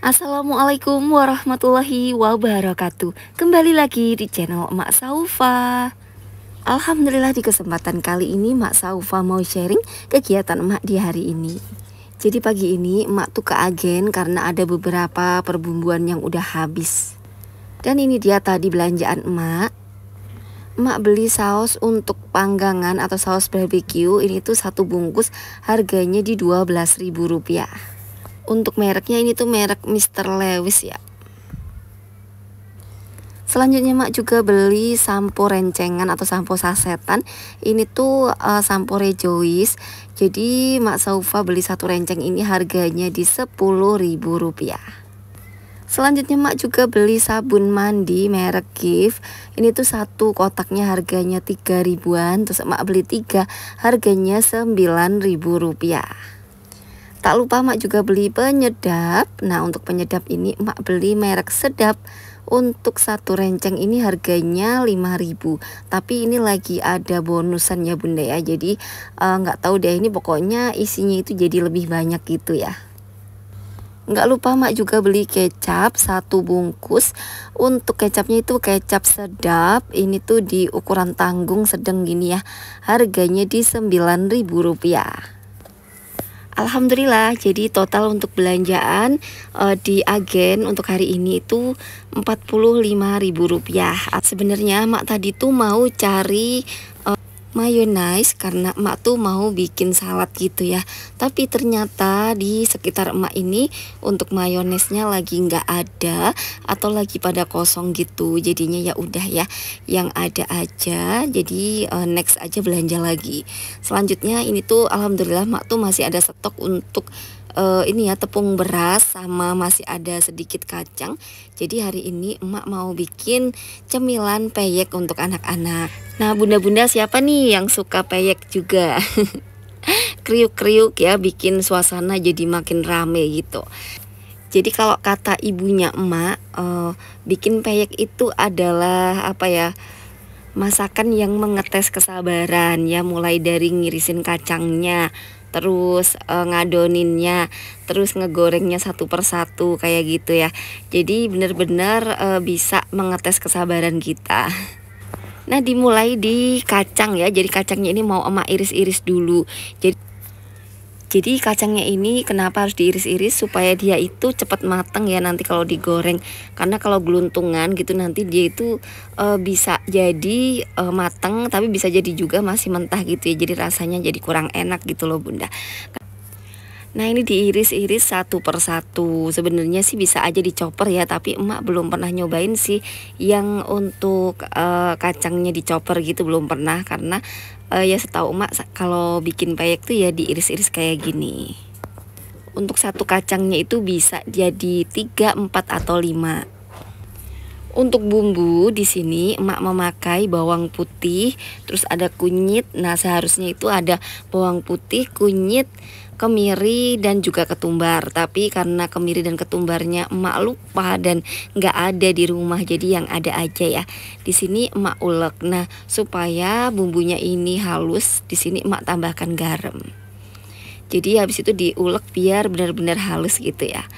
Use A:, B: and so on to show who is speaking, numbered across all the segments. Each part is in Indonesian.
A: Assalamualaikum warahmatullahi wabarakatuh Kembali lagi di channel Mak Saufa Alhamdulillah di kesempatan kali ini Mak Saufa mau sharing kegiatan Emak di hari ini Jadi pagi ini Emak tuh ke agen karena ada beberapa perbumbuan yang udah habis Dan ini dia tadi belanjaan Emak. Emak beli saus untuk panggangan atau saus barbeque ini tuh satu bungkus harganya di rp rupiah untuk mereknya ini tuh merek Mr. Lewis ya Selanjutnya mak juga beli sampo rencengan atau sampo sasetan. Ini tuh uh, sampo rejoice. Jadi mak Saufa beli satu renceng ini harganya di Rp10.000. Selanjutnya mak juga beli sabun mandi merek Gift. Ini tuh satu kotaknya harganya tiga ribuan, terus mak beli tiga harganya sembilan ribu rupiah. Tak lupa Mak juga beli penyedap. Nah, untuk penyedap ini Mak beli merek Sedap. Untuk satu renceng ini harganya 5000 Tapi ini lagi ada bonusan ya bunda ya Jadi eh, nggak uh, tahu deh ini pokoknya isinya itu jadi lebih banyak gitu ya nggak lupa mak juga beli kecap satu bungkus untuk kecapnya itu kecap sedap ini tuh di ukuran tanggung sedang gini ya harganya di 9000 rupiah Alhamdulillah, jadi total untuk belanjaan uh, di agen untuk hari ini itu Rp45.000. Sebenarnya Mak tadi tuh mau cari uh, mayonnaise karena emak tuh mau bikin salad gitu ya tapi ternyata di sekitar emak ini untuk mayonesnya lagi nggak ada atau lagi pada kosong gitu jadinya ya udah ya yang ada aja jadi uh, next aja belanja lagi selanjutnya ini tuh alhamdulillah emak tuh masih ada stok untuk uh, ini ya tepung beras sama masih ada sedikit kacang. Jadi hari ini emak mau bikin cemilan peyek untuk anak-anak. Nah, bunda-bunda siapa nih yang suka peyek juga? Kriuk-kriuk ya bikin suasana jadi makin rame gitu. Jadi kalau kata ibunya emak, uh, bikin peyek itu adalah apa ya? Masakan yang mengetes kesabaran ya mulai dari ngirisin kacangnya, terus e, ngadoninnya, terus ngegorengnya satu persatu kayak gitu ya. Jadi bener-bener e, bisa mengetes kesabaran kita. Nah dimulai di kacang ya, jadi kacangnya ini mau emak iris-iris dulu. Jadi jadi kacangnya ini kenapa harus diiris-iris supaya dia itu cepat matang ya nanti kalau digoreng. Karena kalau geluntungan gitu nanti dia itu e, bisa jadi e, eh, matang tapi bisa jadi juga masih mentah gitu ya. Jadi rasanya jadi kurang enak gitu loh Bunda. Nah ini diiris-iris satu per satu Sebenarnya sih bisa aja dicoper ya Tapi emak belum pernah nyobain sih Yang untuk e, kacangnya dicoper gitu belum pernah Karena uh, ya setahu emak kalau bikin payek tuh ya diiris-iris kayak gini untuk satu kacangnya itu bisa jadi tiga, empat atau lima. untuk bumbu di sini emak memakai bawang putih, terus ada kunyit. Nah, seharusnya itu ada bawang putih, kunyit, kemiri dan juga ketumbar tapi karena kemiri dan ketumbarnya emak lupa dan nggak ada di rumah jadi yang ada aja ya di sini emak ulek nah supaya bumbunya ini halus di sini emak tambahkan garam jadi habis itu diulek biar benar-benar halus gitu ya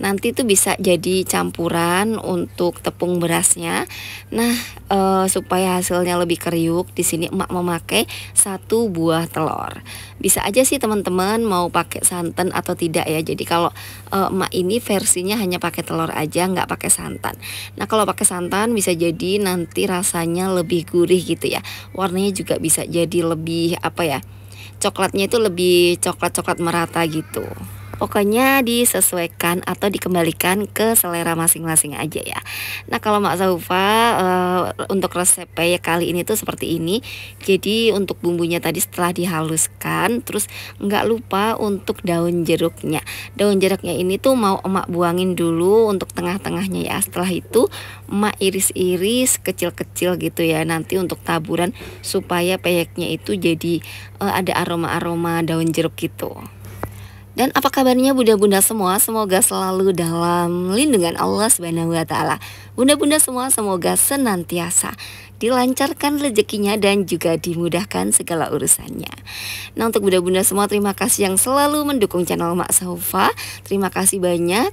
A: Nanti itu bisa jadi campuran untuk tepung berasnya. Nah, e, supaya hasilnya lebih kriuk, di sini emak memakai satu buah telur. Bisa aja sih teman-teman mau pakai santan atau tidak ya. Jadi kalau e, emak ini versinya hanya pakai telur aja, nggak pakai santan. Nah, kalau pakai santan bisa jadi nanti rasanya lebih gurih gitu ya. Warnanya juga bisa jadi lebih apa ya? Coklatnya itu lebih coklat-coklat merata gitu. Pokoknya disesuaikan atau dikembalikan ke selera masing-masing aja ya. Nah, kalau Mak Zaufa uh, untuk resep peyek kali ini tuh seperti ini. Jadi untuk bumbunya tadi setelah dihaluskan terus nggak lupa untuk daun jeruknya. Daun jeruknya ini tuh mau emak buangin dulu untuk tengah-tengahnya ya. Setelah itu emak iris-iris kecil-kecil gitu ya. Nanti untuk taburan supaya peyeknya itu jadi uh, ada aroma-aroma daun jeruk gitu. Dan apa kabarnya bunda-bunda semua? Semoga selalu dalam lindungan Allah Subhanahu wa taala. Bunda-bunda semua semoga senantiasa dilancarkan rezekinya dan juga dimudahkan segala urusannya. Nah untuk bunda-bunda semua terima kasih yang selalu mendukung channel Mak Saufa. Terima kasih banyak.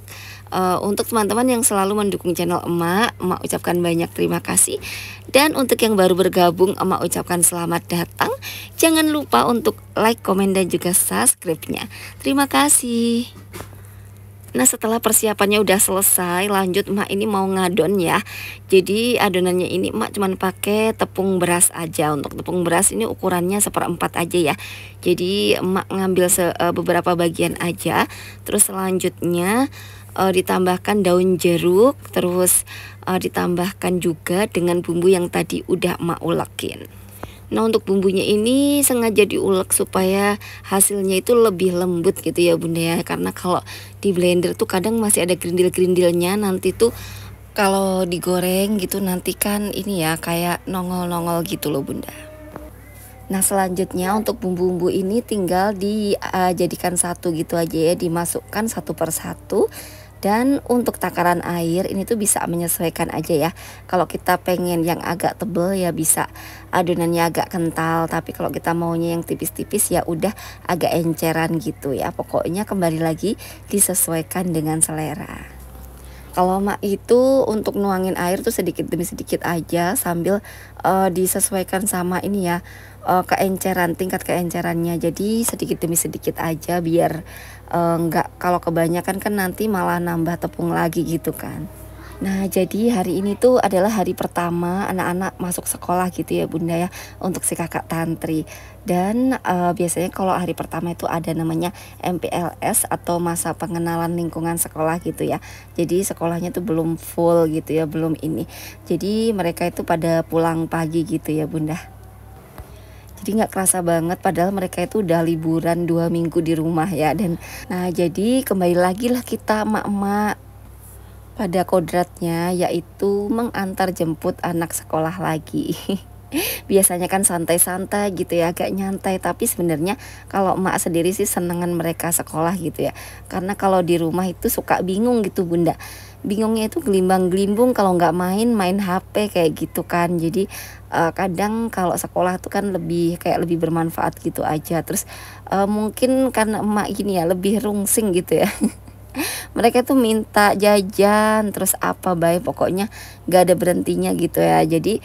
A: Uh, untuk teman-teman yang selalu mendukung channel Emak, Emak ucapkan banyak terima kasih. Dan untuk yang baru bergabung, Emak ucapkan selamat datang. Jangan lupa untuk like, komen, dan juga subscribe-nya. Terima kasih. Nah setelah persiapannya udah selesai lanjut emak ini mau ngadon ya Jadi adonannya ini emak cuman pakai tepung beras aja Untuk tepung beras ini ukurannya seperempat aja ya Jadi emak ngambil e, beberapa bagian aja Terus selanjutnya uh, ditambahkan daun jeruk terus uh, ditambahkan juga dengan bumbu yang tadi udah emak ulekin Nah untuk bumbunya ini sengaja diulek supaya hasilnya itu lebih lembut gitu ya bunda ya Karena kalau di blender tuh kadang masih ada gerindil-gerindilnya nanti tuh kalau digoreng gitu nanti kan ini ya kayak nongol-nongol gitu loh bunda Nah selanjutnya untuk bumbu-bumbu ini tinggal dijadikan eh, satu gitu aja ya Dimasukkan satu persatu dan untuk takaran air ini tuh bisa menyesuaikan aja ya. Kalau kita pengen yang agak tebel ya bisa adonannya agak kental, tapi kalau kita maunya yang tipis-tipis ya udah agak enceran gitu ya. Pokoknya kembali lagi disesuaikan dengan selera kalau mak itu untuk nuangin air tuh sedikit demi sedikit aja sambil uh, disesuaikan sama ini ya uh, keenceran tingkat keencerannya jadi sedikit demi sedikit aja biar uh, nggak kalau kebanyakan kan nanti malah nambah tepung lagi gitu kan Nah, jadi hari ini tuh adalah hari pertama anak-anak masuk sekolah gitu ya, Bunda ya, untuk si kakak tantri. Dan uh, biasanya kalau hari pertama itu ada namanya MPLS atau masa pengenalan lingkungan sekolah gitu ya. Jadi sekolahnya tuh belum full gitu ya, belum ini. Jadi mereka itu pada pulang pagi gitu ya, Bunda jadi nggak kerasa banget padahal mereka itu udah liburan dua minggu di rumah ya dan nah jadi kembali lagi lah kita emak-emak pada kodratnya yaitu mengantar jemput anak sekolah lagi. Biasanya kan santai-santai gitu ya, agak nyantai tapi sebenarnya kalau emak sendiri sih senengan mereka sekolah gitu ya. Karena kalau di rumah itu suka bingung gitu Bunda. Bingungnya itu gelimbang-gelimbung kalau nggak main main HP kayak gitu kan. Jadi uh, kadang kalau sekolah tuh kan lebih kayak lebih bermanfaat gitu aja terus uh, mungkin karena emak gini ya lebih rungsing gitu ya mereka tuh minta jajan terus apa baik pokoknya gak ada berhentinya gitu ya jadi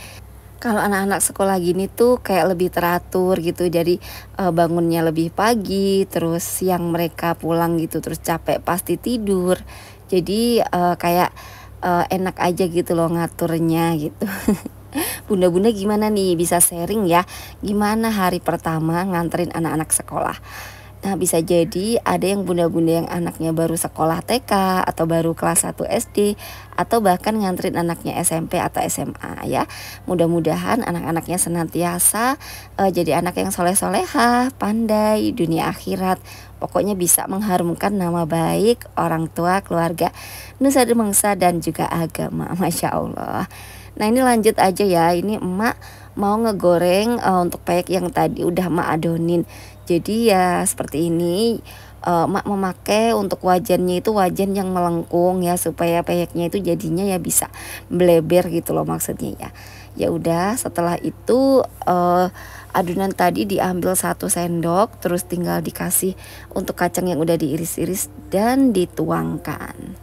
A: kalau anak-anak sekolah gini tuh kayak lebih teratur gitu jadi e, bangunnya lebih pagi terus siang mereka pulang gitu terus capek pasti tidur jadi e, kayak e, enak aja gitu loh ngaturnya gitu bunda-bunda gimana nih bisa sharing ya gimana hari pertama nganterin anak-anak sekolah Nah bisa jadi ada yang bunda-bunda yang anaknya baru sekolah TK atau baru kelas 1 SD atau bahkan ngantrin anaknya SMP atau SMA ya. Mudah-mudahan anak-anaknya senantiasa uh, jadi anak yang soleh soleha pandai dunia akhirat. Pokoknya bisa mengharumkan nama baik orang tua, keluarga, nusa dan juga agama. Masya Allah. Nah ini lanjut aja ya, ini emak mau ngegoreng uh, untuk peyek yang tadi udah mak adonin jadi ya seperti ini uh, mak memakai untuk wajannya itu wajan yang melengkung ya supaya peyeknya itu jadinya ya bisa bleber gitu loh maksudnya ya ya udah setelah itu uh, adonan tadi diambil satu sendok terus tinggal dikasih untuk kacang yang udah diiris-iris dan dituangkan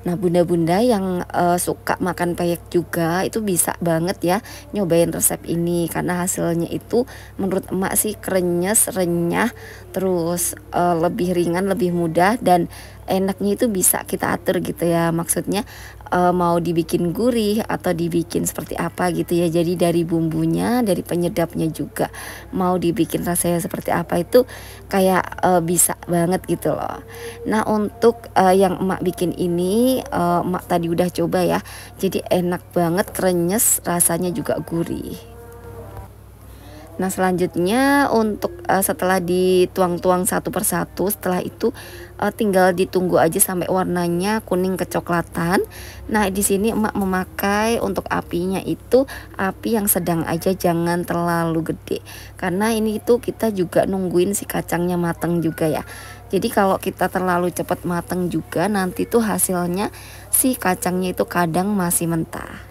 A: Nah, bunda-bunda yang uh, suka makan peyek juga itu bisa banget ya nyobain resep ini karena hasilnya itu menurut emak sih krenyes, renyah, terus uh, lebih ringan, lebih mudah dan enaknya itu bisa kita atur gitu ya. Maksudnya uh, mau dibikin gurih atau dibikin seperti apa gitu ya. Jadi dari bumbunya, dari penyedapnya juga mau dibikin rasanya seperti apa itu kayak uh, bisa banget gitu loh. Nah, untuk uh, yang emak bikin ini uh, emak tadi udah coba ya. Jadi enak banget, krenyes, rasanya juga gurih. Nah selanjutnya untuk uh, setelah dituang-tuang satu persatu setelah itu uh, tinggal ditunggu aja sampai warnanya kuning kecoklatan. Nah di sini emak memakai untuk apinya itu api yang sedang aja jangan terlalu gede karena ini itu kita juga nungguin si kacangnya mateng juga ya. Jadi kalau kita terlalu cepat mateng juga nanti tuh hasilnya si kacangnya itu kadang masih mentah.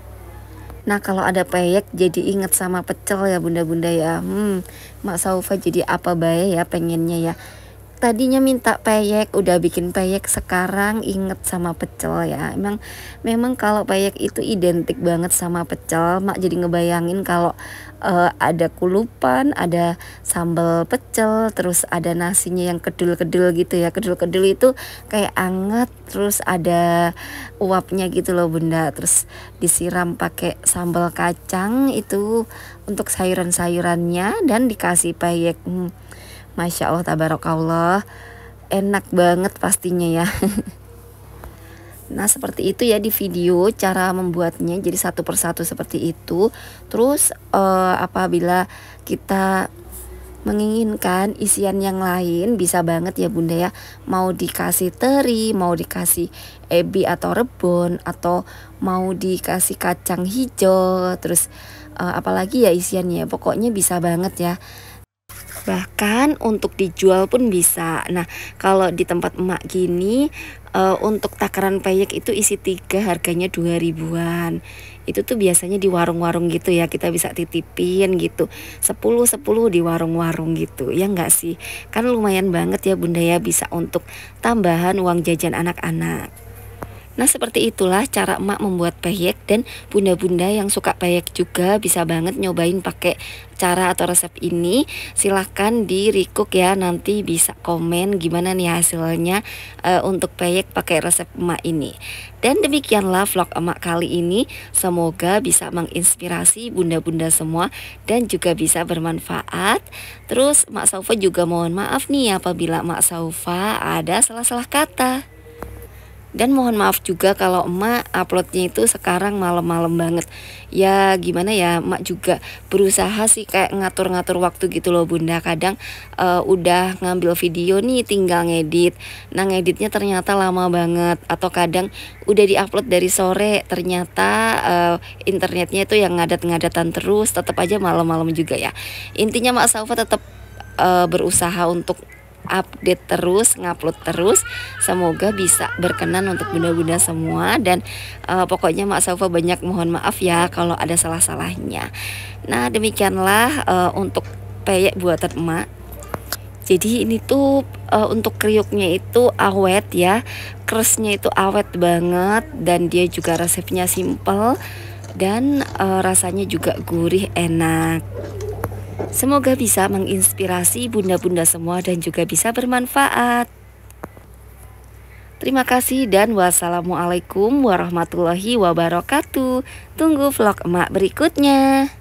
A: Nah kalau ada peyek jadi ingat sama pecel ya bunda-bunda ya. Hmm, Mak Saufa jadi apa baik ya pengennya ya tadinya minta peyek udah bikin peyek sekarang inget sama pecel ya emang memang kalau peyek itu identik banget sama pecel mak jadi ngebayangin kalau uh, ada kulupan ada sambal pecel terus ada nasinya yang kedul-kedul gitu ya kedul-kedul itu kayak anget terus ada uapnya gitu loh bunda terus disiram pakai sambal kacang itu untuk sayuran-sayurannya dan dikasih peyek hmm Masya Allah tabarakallah Enak banget pastinya ya Nah seperti itu ya di video cara membuatnya jadi satu persatu seperti itu Terus eh, apabila kita menginginkan isian yang lain bisa banget ya bunda ya mau dikasih teri mau dikasih ebi atau rebon atau mau dikasih kacang hijau terus uh, apalagi ya isiannya pokoknya bisa banget ya bahkan untuk dijual pun bisa. Nah, kalau di tempat emak gini uh, untuk takaran peyek itu isi tiga harganya dua ribuan. Itu tuh biasanya di warung-warung gitu ya, kita bisa titipin gitu. sepuluh sepuluh di warung-warung gitu. Ya enggak sih? Kan lumayan banget ya Bunda ya bisa untuk tambahan uang jajan anak-anak. Nah seperti itulah cara emak membuat peyek dan bunda-bunda yang suka peyek juga bisa banget nyobain pakai cara atau resep ini silahkan di recook ya nanti bisa komen gimana nih hasilnya e, untuk peyek pakai resep emak ini dan demikianlah vlog emak kali ini semoga bisa menginspirasi bunda-bunda semua dan juga bisa bermanfaat terus emak Saufa juga mohon maaf nih apabila emak Saufa ada salah-salah kata dan mohon maaf juga kalau emak uploadnya itu sekarang malam-malam banget. Ya gimana ya, emak juga berusaha sih kayak ngatur-ngatur waktu gitu loh bunda. Kadang uh, udah ngambil video nih tinggal ngedit. Nah ngeditnya ternyata lama banget. Atau kadang udah diupload dari sore ternyata uh, internetnya itu yang ngadat-ngadatan terus. Tetap aja malam-malam juga ya. Intinya mak Saufa tetap uh, eh, berusaha untuk update terus, ngupload terus. Semoga bisa berkenan untuk bunda-bunda semua dan uh, pokoknya Mak Saufa banyak mohon maaf ya kalau ada salah-salahnya. Nah, demikianlah uh, untuk peyek buatan emak. Jadi ini tuh uh, untuk kriuknya itu awet ya. Crustnya itu awet banget dan dia juga resepnya simple dan uh, rasanya juga gurih enak. Semoga bisa menginspirasi bunda-bunda semua dan juga bisa bermanfaat. Terima kasih dan wassalamualaikum warahmatullahi wabarakatuh. Tunggu vlog emak berikutnya.